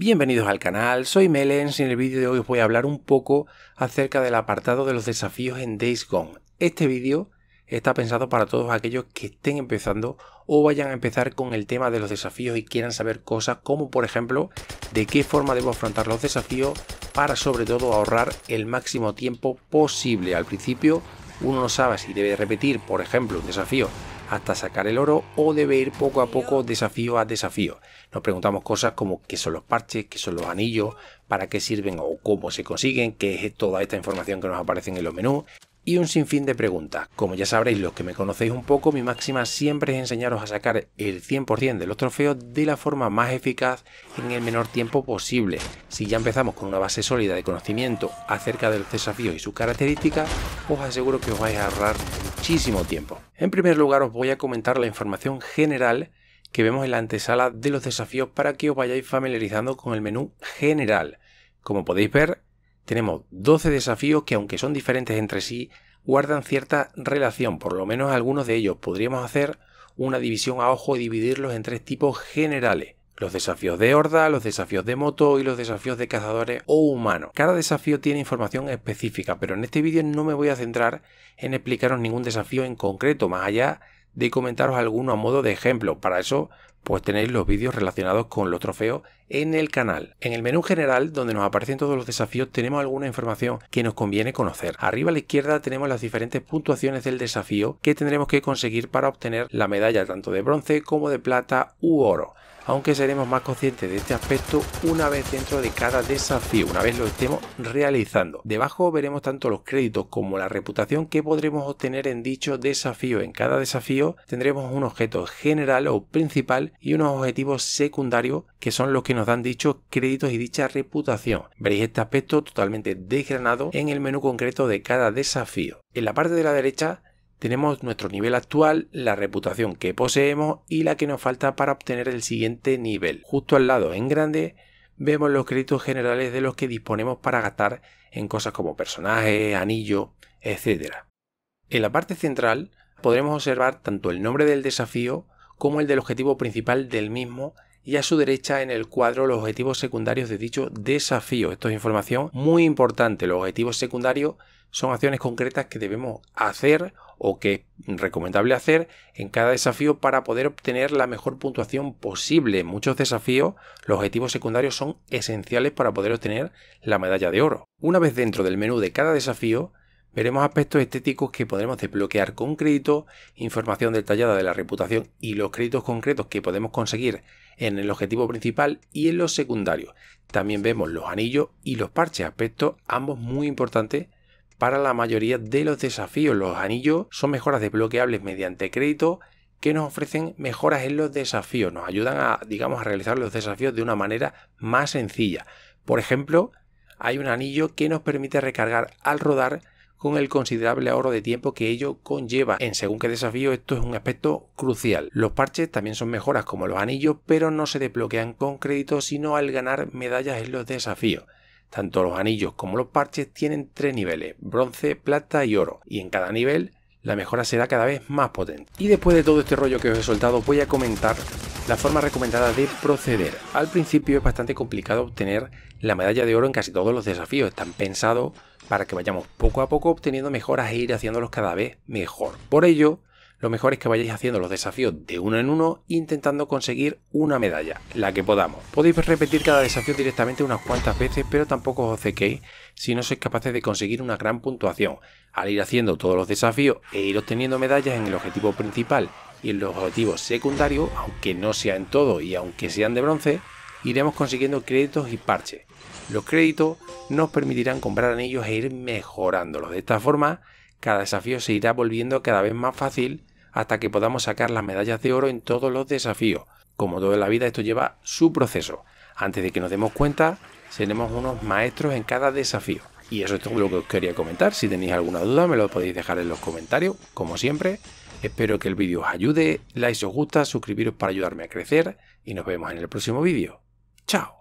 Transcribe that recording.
Bienvenidos al canal, soy Melens y en el vídeo de hoy os voy a hablar un poco acerca del apartado de los desafíos en Days Gone. Este vídeo está pensado para todos aquellos que estén empezando o vayan a empezar con el tema de los desafíos y quieran saber cosas como por ejemplo de qué forma debo afrontar los desafíos para sobre todo ahorrar el máximo tiempo posible. Al principio uno no sabe si debe repetir por ejemplo un desafío hasta sacar el oro o debe ir poco a poco desafío a desafío. Nos preguntamos cosas como qué son los parches, qué son los anillos, para qué sirven o cómo se consiguen, qué es toda esta información que nos aparece en los menús y un sinfín de preguntas. Como ya sabréis los que me conocéis un poco, mi máxima siempre es enseñaros a sacar el 100% de los trofeos de la forma más eficaz en el menor tiempo posible. Si ya empezamos con una base sólida de conocimiento acerca de los desafíos y sus características, os aseguro que os vais a ahorrar muchísimo tiempo. En primer lugar os voy a comentar la información general que vemos en la antesala de los desafíos para que os vayáis familiarizando con el menú general. Como podéis ver, tenemos 12 desafíos que aunque son diferentes entre sí, guardan cierta relación, por lo menos algunos de ellos. Podríamos hacer una división a ojo y dividirlos en tres tipos generales. Los desafíos de horda, los desafíos de moto y los desafíos de cazadores o humanos. Cada desafío tiene información específica, pero en este vídeo no me voy a centrar en explicaros ningún desafío en concreto, más allá de comentaros alguno a modo de ejemplo. Para eso, pues tenéis los vídeos relacionados con los trofeos en el canal. En el menú general, donde nos aparecen todos los desafíos, tenemos alguna información que nos conviene conocer. Arriba a la izquierda tenemos las diferentes puntuaciones del desafío que tendremos que conseguir para obtener la medalla tanto de bronce como de plata u oro aunque seremos más conscientes de este aspecto una vez dentro de cada desafío, una vez lo estemos realizando. Debajo veremos tanto los créditos como la reputación que podremos obtener en dicho desafío. En cada desafío tendremos un objeto general o principal y unos objetivos secundarios que son los que nos dan dichos créditos y dicha reputación. Veréis este aspecto totalmente desgranado en el menú concreto de cada desafío. En la parte de la derecha tenemos nuestro nivel actual, la reputación que poseemos y la que nos falta para obtener el siguiente nivel. Justo al lado, en grande, vemos los créditos generales de los que disponemos para gastar en cosas como personajes, anillo, etc. En la parte central podremos observar tanto el nombre del desafío como el del objetivo principal del mismo y a su derecha en el cuadro los objetivos secundarios de dicho desafío. Esto es información muy importante. Los objetivos secundarios son acciones concretas que debemos hacer o que es recomendable hacer en cada desafío para poder obtener la mejor puntuación posible. En muchos desafíos los objetivos secundarios son esenciales para poder obtener la medalla de oro. Una vez dentro del menú de cada desafío, veremos aspectos estéticos que podremos desbloquear con crédito, información detallada de la reputación y los créditos concretos que podemos conseguir en el objetivo principal y en los secundarios. También vemos los anillos y los parches aspectos, ambos muy importantes para la mayoría de los desafíos. Los anillos son mejoras desbloqueables mediante crédito que nos ofrecen mejoras en los desafíos, nos ayudan a, digamos, a realizar los desafíos de una manera más sencilla. Por ejemplo, hay un anillo que nos permite recargar al rodar con el considerable ahorro de tiempo que ello conlleva. En según qué desafío esto es un aspecto crucial. Los parches también son mejoras como los anillos, pero no se desbloquean con crédito sino al ganar medallas en los desafíos. Tanto los anillos como los parches tienen tres niveles, bronce, plata y oro, y en cada nivel la mejora será cada vez más potente. Y después de todo este rollo que os he soltado, voy a comentar la forma recomendada de proceder. Al principio es bastante complicado obtener la medalla de oro en casi todos los desafíos, están pensados para que vayamos poco a poco obteniendo mejoras e ir haciéndolos cada vez mejor. Por ello, lo mejor es que vayáis haciendo los desafíos de uno en uno intentando conseguir una medalla, la que podamos. Podéis repetir cada desafío directamente unas cuantas veces, pero tampoco os séquéis si no sois capaces de conseguir una gran puntuación. Al ir haciendo todos los desafíos e ir obteniendo medallas en el objetivo principal y en los objetivos secundarios, aunque no sea en todo y aunque sean de bronce, iremos consiguiendo créditos y parches. Los créditos nos permitirán comprar anillos e ir mejorándolos. De esta forma cada desafío se irá volviendo cada vez más fácil hasta que podamos sacar las medallas de oro en todos los desafíos. Como todo en la vida, esto lleva su proceso. Antes de que nos demos cuenta, seremos unos maestros en cada desafío. Y eso es todo lo que os quería comentar. Si tenéis alguna duda, me lo podéis dejar en los comentarios, como siempre. Espero que el vídeo os ayude, like si os gusta, suscribiros para ayudarme a crecer y nos vemos en el próximo vídeo. ¡Chao!